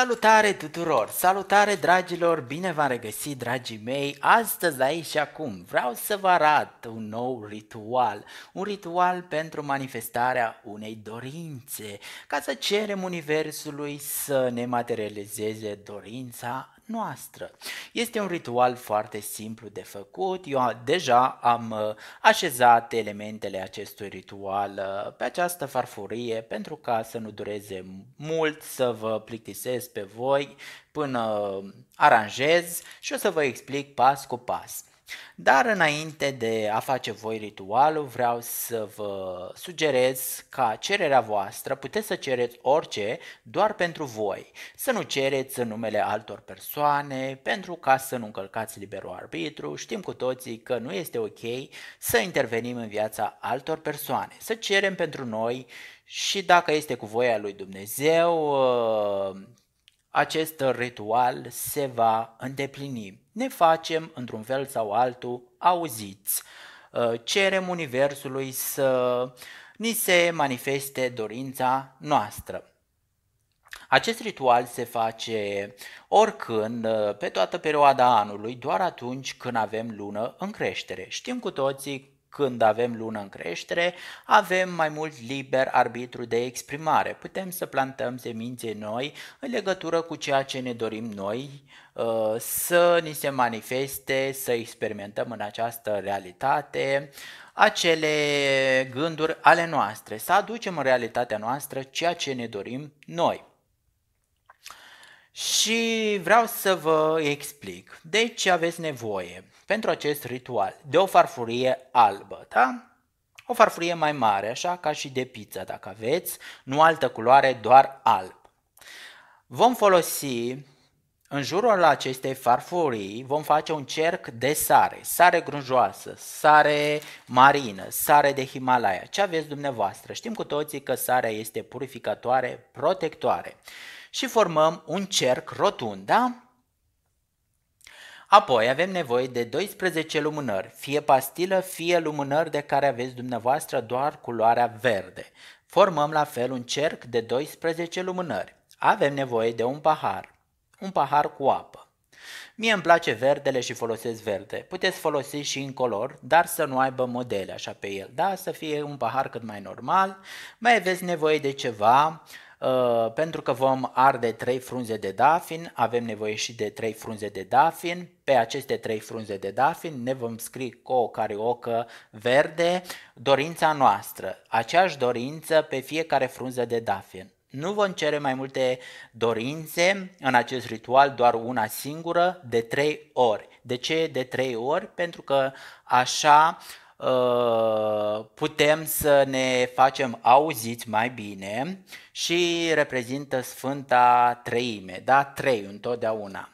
Salutare tuturor! Salutare dragilor! Bine v-am regăsit, dragii mei! Astăzi, aici și acum, vreau să vă arăt un nou ritual. Un ritual pentru manifestarea unei dorințe, ca să cerem Universului să ne materializeze dorința noastră. Este un ritual foarte simplu de făcut, eu deja am uh, așezat elementele acestui ritual uh, pe această farfurie pentru ca să nu dureze mult, să vă plictisesc pe voi până uh, aranjez și o să vă explic pas cu pas. Dar înainte de a face voi ritualul, vreau să vă sugerez ca cererea voastră puteți să cereți orice doar pentru voi. Să nu cereți în numele altor persoane, pentru ca să nu încălcați liberul arbitru. Știm cu toții că nu este ok să intervenim în viața altor persoane. Să cerem pentru noi și dacă este cu voia lui Dumnezeu, ă, acest ritual se va îndeplini. Ne facem, într-un fel sau altul, auziți. Uh, cerem Universului să ni se manifeste dorința noastră. Acest ritual se face oricând, uh, pe toată perioada anului, doar atunci când avem lună în creștere. Știm cu toții când avem lună în creștere, avem mai mult liber arbitru de exprimare. Putem să plantăm semințe noi în legătură cu ceea ce ne dorim noi uh, să ni se manifeste, să experimentăm în această realitate acele gânduri ale noastre, să aducem în realitatea noastră ceea ce ne dorim noi. Și vreau să vă explic de ce aveți nevoie pentru acest ritual, de o farfurie albă, da? O farfurie mai mare, așa ca și de pizza, dacă aveți, nu altă culoare, doar alb. Vom folosi în jurul acestei farfurii vom face un cerc de sare, sare grunjoasă, sare marină, sare de Himalaya, ce aveți dumneavoastră. Știm cu toții că sarea este purificatoare, protectoare. Și formăm un cerc rotund, da? Apoi avem nevoie de 12 lumânări, fie pastilă, fie lumânări de care aveți dumneavoastră doar culoarea verde. Formăm la fel un cerc de 12 lumânări. Avem nevoie de un pahar, un pahar cu apă. Mie îmi place verdele și folosesc verde. Puteți folosi și incolor, dar să nu aibă modele așa pe el. Da, să fie un pahar cât mai normal. Mai aveți nevoie de ceva uh, pentru că vom arde 3 frunze de dafin, avem nevoie și de 3 frunze de dafin, pe aceste trei frunze de dafin ne vom scrie cu o cariocă verde dorința noastră, aceeași dorință pe fiecare frunză de dafin. Nu vom cere mai multe dorințe în acest ritual, doar una singură, de trei ori. De ce de trei ori? Pentru că așa uh, putem să ne facem auziți mai bine și reprezintă Sfânta Treime, da? Trei întotdeauna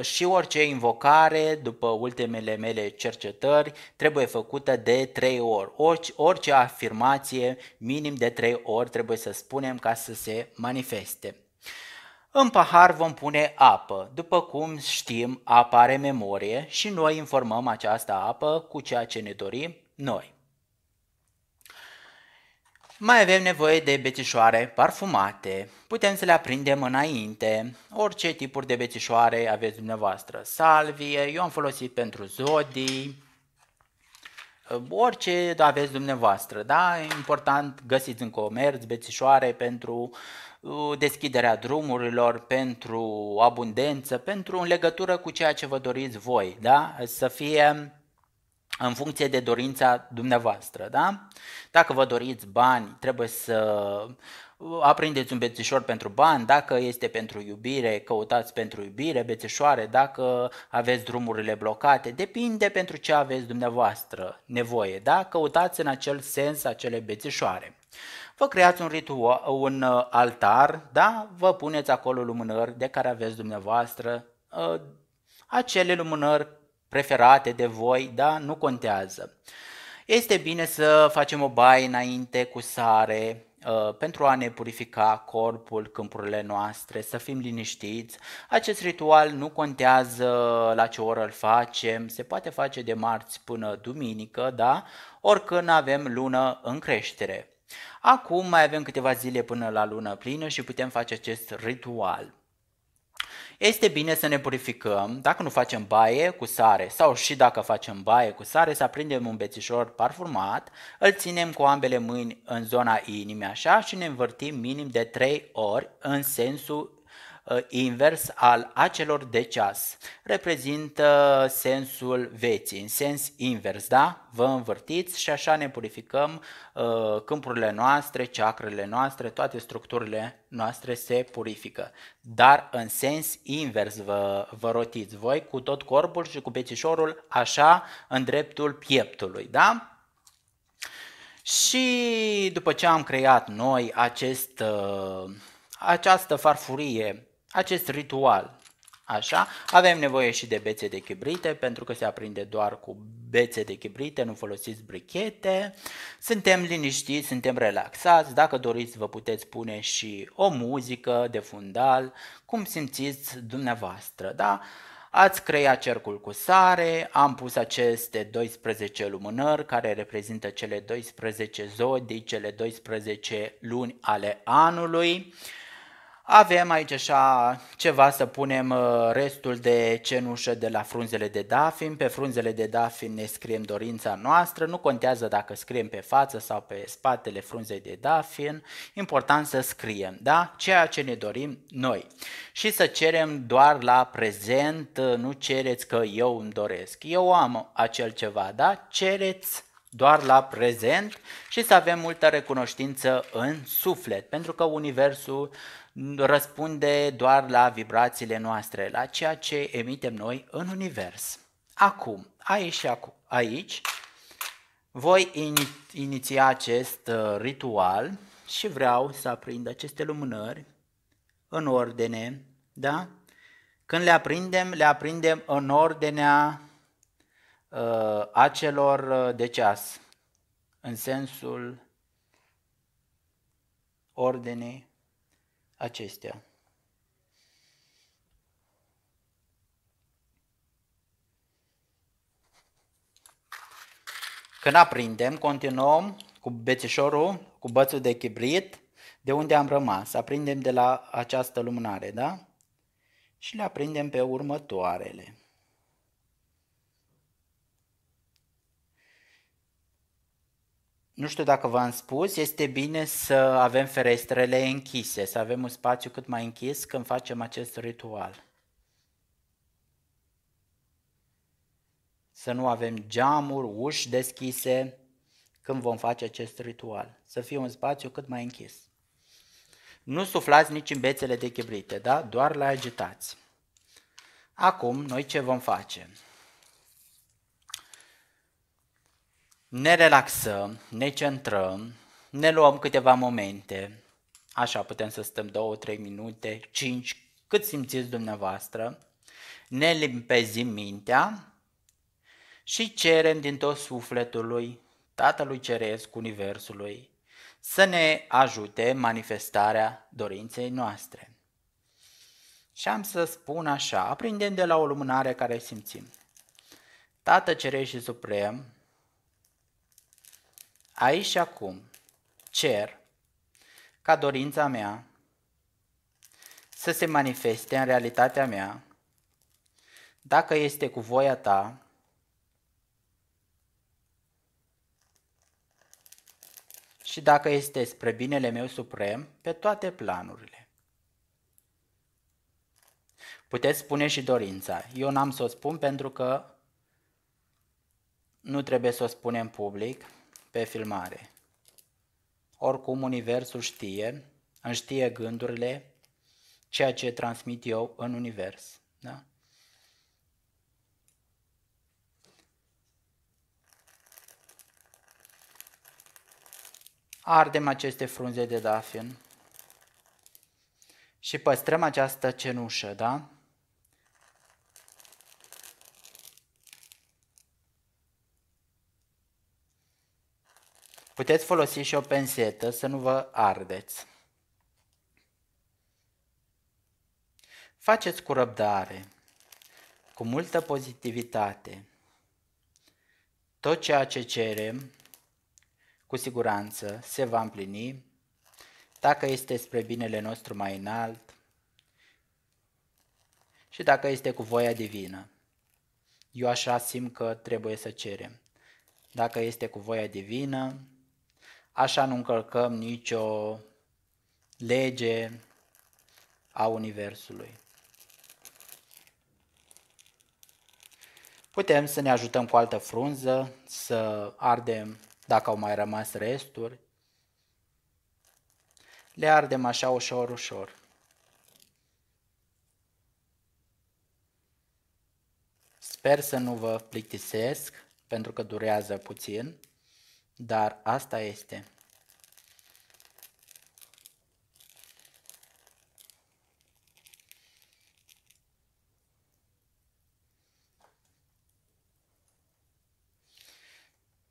și orice invocare, după ultimele mele cercetări, trebuie făcută de 3 ori. Orice, orice afirmație, minim de 3 ori, trebuie să spunem ca să se manifeste. În pahar vom pune apă. După cum știm, apa are memorie și noi informăm această apă cu ceea ce ne dorim noi. Mai avem nevoie de bețișoare parfumate. Putem să le aprindem înainte. Orice tipuri de bețișoare aveți dumneavoastră. Salvie, eu am folosit pentru zodii. Orice aveți dumneavoastră, da? Important, găsiți în comerț bețișoare pentru uh, deschiderea drumurilor, pentru abundență, pentru în legătură cu ceea ce vă doriți voi, da? Să fie în funcție de dorința dumneavoastră. Da? Dacă vă doriți bani, trebuie să aprindeți un bețișor pentru bani, dacă este pentru iubire, căutați pentru iubire, bețișoare, dacă aveți drumurile blocate, depinde pentru ce aveți dumneavoastră nevoie, da? Căutați în acel sens acele bețișoare. Vă creați un ritual, un uh, altar, da? Vă puneți acolo lumânări de care aveți dumneavoastră, uh, acele lumânări preferate de voi, da? Nu contează. Este bine să facem o baie înainte cu sare, uh, pentru a ne purifica corpul, câmpurile noastre, să fim liniștiți. Acest ritual nu contează la ce oră îl facem, se poate face de marți până duminică, da? Oricând avem lună în creștere. Acum mai avem câteva zile până la lună plină și putem face acest ritual. Este bine să ne purificăm, dacă nu facem baie cu sare sau și dacă facem baie cu sare, să aprindem un bețișor parfumat, îl ținem cu ambele mâini în zona inimii așa și ne învârtim minim de 3 ori în sensul Uh, invers al acelor de ceas reprezintă sensul veții, în sens invers, da? Vă învârtiți și așa ne purificăm uh, câmpurile noastre, ceacrele noastre, toate structurile noastre se purifică. Dar în sens invers vă, vă rotiți voi cu tot corpul și cu bețișorul așa în dreptul pieptului, da? Și după ce am creat noi acest, uh, această farfurie acest ritual. Așa, avem nevoie și de bețe de chibrite pentru că se aprinde doar cu bețe de chibrite, nu folosiți brichete. Suntem liniștiți, suntem relaxați, dacă doriți vă puteți pune și o muzică de fundal, cum simțiți dumneavoastră, da? Ați creat cercul cu sare, am pus aceste 12 lumânări care reprezintă cele 12 zodii, cele 12 luni ale anului. Avem aici așa ceva să punem uh, restul de cenușă de la frunzele de dafin. Pe frunzele de dafin ne scriem dorința noastră, nu contează dacă scriem pe față sau pe spatele frunzei de dafin, important să scriem, da? Ceea ce ne dorim noi. Și să cerem doar la prezent, uh, nu cereți că eu îmi doresc. Eu am acel ceva, da? Cereți doar la prezent și să avem multă recunoștință în suflet, pentru că universul răspunde doar la vibrațiile noastre, la ceea ce emitem noi în univers. Acum, aici și acum, aici, voi ini- iniția acest uh, ritual și vreau să aprind aceste lumânări în ordine, da? Când le aprindem, le aprindem în ordinea uh, acelor uh, de ceas, în sensul ordinii acestea. Când aprindem, continuăm cu bețișorul, cu bățul de chibrit, de unde am rămas. Aprindem de la această lumânare, da? Și le aprindem pe următoarele. nu știu dacă v-am spus, este bine să avem ferestrele închise, să avem un spațiu cât mai închis când facem acest ritual. Să nu avem geamuri, uși deschise când vom face acest ritual. Să fie un spațiu cât mai închis. Nu suflați nici în bețele de chibrite, da? doar le agitați. Acum, noi ce vom face? ne relaxăm, ne centrăm, ne luăm câteva momente, așa putem să stăm 2-3 minute, 5, cât simțiți dumneavoastră, ne limpezim mintea și cerem din tot sufletul lui, Tatălui Ceresc, Universului, să ne ajute manifestarea dorinței noastre. Și am să spun așa, aprindem de la o lumânare care simțim. Tată Cerești și Suprem, aici și acum, cer ca dorința mea să se manifeste în realitatea mea, dacă este cu voia ta, și dacă este spre binele meu suprem pe toate planurile. Puteți spune și dorința. Eu n-am să o spun pentru că nu trebuie să o spunem public, pe filmare. Oricum, Universul știe, îmi știe gândurile, ceea ce transmit eu în Univers. Da? Ardem aceste frunze de dafin și păstrăm această cenușă, da? Puteți folosi și o pensetă să nu vă ardeți. Faceți cu răbdare, cu multă pozitivitate. Tot ceea ce cerem, cu siguranță, se va împlini dacă este spre binele nostru mai înalt și dacă este cu voia divină. Eu așa simt că trebuie să cerem. Dacă este cu voia divină, așa nu încălcăm nicio lege a Universului. Putem să ne ajutăm cu altă frunză, să ardem dacă au mai rămas resturi. Le ardem așa ușor, ușor. Sper să nu vă plictisesc, pentru că durează puțin. Dar asta este.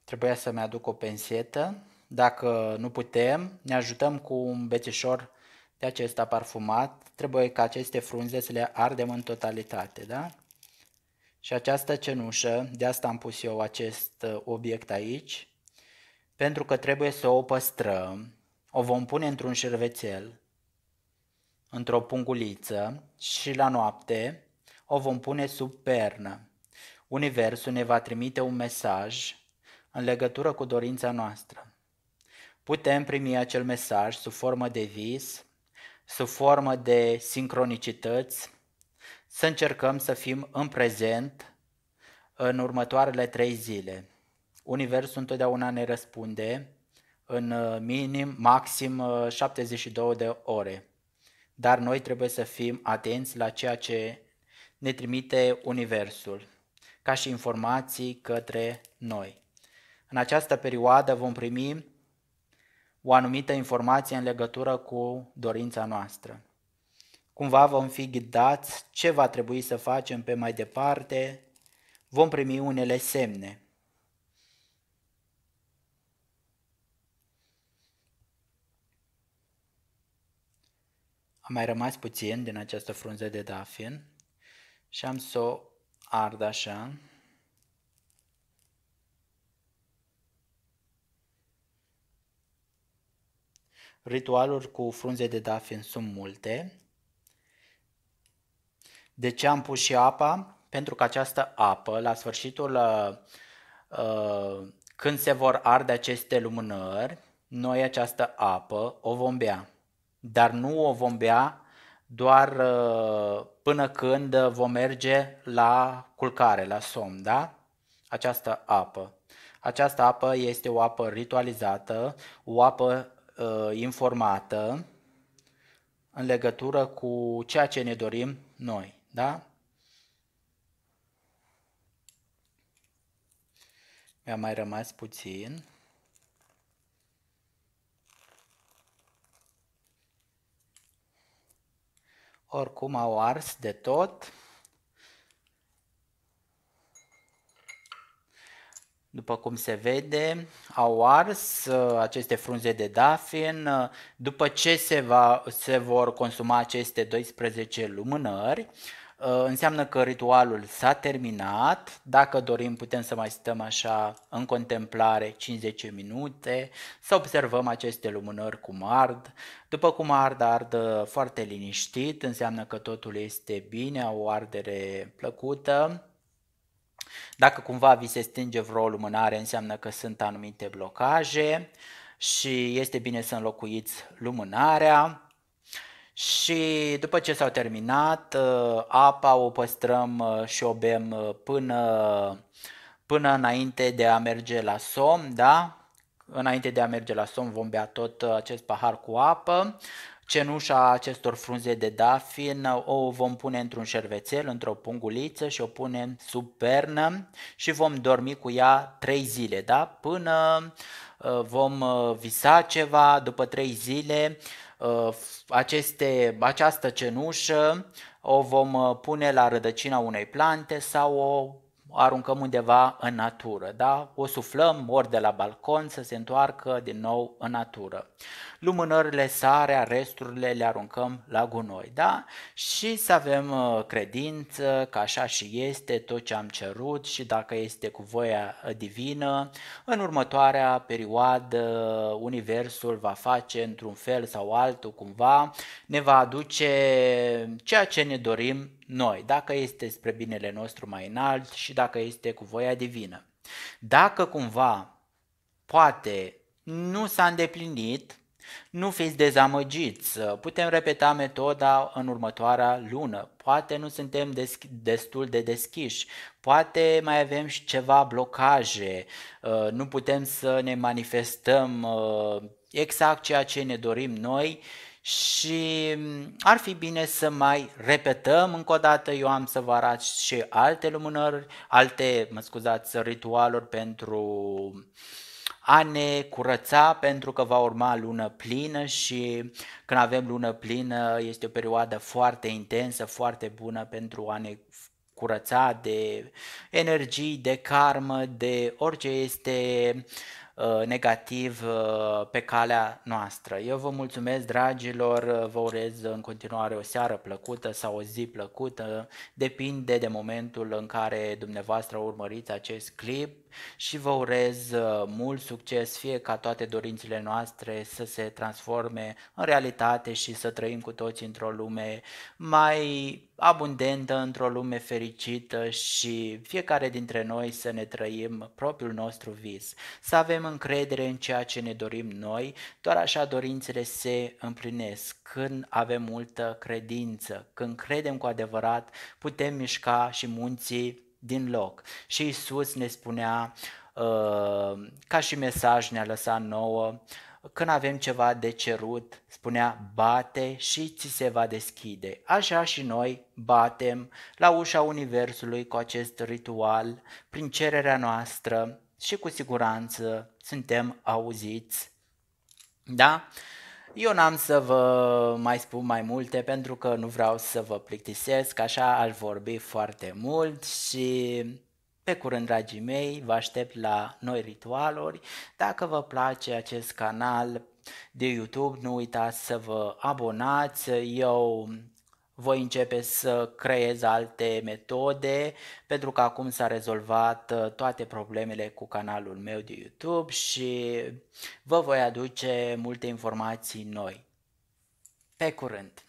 Trebuia să-mi aduc o pensetă. Dacă nu putem, ne ajutăm cu un bețișor de acesta parfumat. Trebuie ca aceste frunze să le ardem în totalitate, da? Și această cenușă, de asta am pus eu acest uh, obiect aici, pentru că trebuie să o păstrăm, o vom pune într-un șervețel, într-o punguliță și la noapte o vom pune sub pernă. Universul ne va trimite un mesaj în legătură cu dorința noastră. Putem primi acel mesaj sub formă de vis, sub formă de sincronicități, să încercăm să fim în prezent în următoarele trei zile. Universul întotdeauna ne răspunde în uh, minim, maxim 72 uh, de ore. Dar noi trebuie să fim atenți la ceea ce ne trimite Universul, ca și informații către noi. În această perioadă vom primi o anumită informație în legătură cu dorința noastră. Cumva vom fi ghidați ce va trebui să facem pe mai departe, vom primi unele semne. Am mai rămas puțin din această frunză de dafin și am să o ard așa. Ritualuri cu frunze de dafin sunt multe. De ce am pus și apa? Pentru că această apă, la sfârșitul, uh, uh, când se vor arde aceste lumânări, noi această apă o vom bea dar nu o vom bea doar uh, până când vom merge la culcare, la somn, da? Această apă. Această apă este o apă ritualizată, o apă uh, informată în legătură cu ceea ce ne dorim noi, da? Mi-a mai rămas puțin. Oricum au ars de tot. După cum se vede, au ars uh, aceste frunze de dafin. Uh, după ce se, va, se vor consuma aceste 12 lumânări, Uh, înseamnă că ritualul s-a terminat. Dacă dorim, putem să mai stăm așa în contemplare 50 minute, să observăm aceste lumânări cum ard. După cum ard, ard foarte liniștit, înseamnă că totul este bine, au o ardere plăcută. Dacă cumva vi se stinge vreo lumânare, înseamnă că sunt anumite blocaje și este bine să înlocuiți lumânarea și după ce s-au terminat, uh, apa o păstrăm uh, și o bem uh, până, până înainte de a merge la somn, da? Înainte de a merge la somn vom bea tot acest pahar cu apă. Cenușa acestor frunze de dafin o vom pune într-un șervețel, într-o punguliță și o punem sub pernă și vom dormi cu ea 3 zile, da? Până vom visa ceva, după 3 zile Uh, aceste, această cenușă o vom uh, pune la rădăcina unei plante sau o aruncăm undeva în natură, da? o suflăm ori de la balcon să se întoarcă din nou în natură. Lumânările, sarea, resturile le aruncăm la gunoi da? și să avem uh, credință că așa și este tot ce am cerut și dacă este cu voia uh, divină, în următoarea perioadă uh, Universul va face într-un fel sau altul cumva, ne va aduce ceea ce ne dorim noi, dacă este spre binele nostru mai înalt și dacă este cu voia divină. Dacă cumva, poate, nu s-a îndeplinit, nu fiți dezamăgiți, putem repeta metoda în următoarea lună. Poate nu suntem destul de deschiși, poate mai avem și ceva blocaje, uh, nu putem să ne manifestăm uh, exact ceea ce ne dorim noi și mm, ar fi bine să mai repetăm încă o dată, eu am să vă arăt și alte lumânări, alte, mă scuzați, ritualuri pentru a ne curăța pentru că va urma lună plină și când avem lună plină este o perioadă foarte intensă, foarte bună pentru a ne curăța de energii, de karmă, de orice este Uh, negativ uh, pe calea noastră. Eu vă mulțumesc, dragilor, uh, vă urez în continuare o seară plăcută sau o zi plăcută, depinde de momentul în care dumneavoastră urmăriți acest clip și vă urez uh, mult succes, fie ca toate dorințele noastre să se transforme în realitate și să trăim cu toți într-o lume mai abundentă, într-o lume fericită și fiecare dintre noi să ne trăim propriul nostru vis, să avem încredere în ceea ce ne dorim noi, doar așa dorințele se împlinesc. Când avem multă credință, când credem cu adevărat, putem mișca și munții din loc. Și Isus ne spunea, uh, ca și mesaj ne-a lăsat nouă, când avem ceva de cerut, spunea, bate și ți se va deschide. Așa și noi batem la ușa Universului cu acest ritual, prin cererea noastră și cu siguranță suntem auziți. Da? Eu n-am să vă mai spun mai multe pentru că nu vreau să vă plictisesc, așa aș vorbi foarte mult și pe curând, dragii mei, vă aștept la noi ritualuri. Dacă vă place acest canal de YouTube, nu uitați să vă abonați. Eu voi începe să creez alte metode pentru că acum s-a rezolvat uh, toate problemele cu canalul meu de YouTube și vă voi aduce multe informații noi. Pe curând!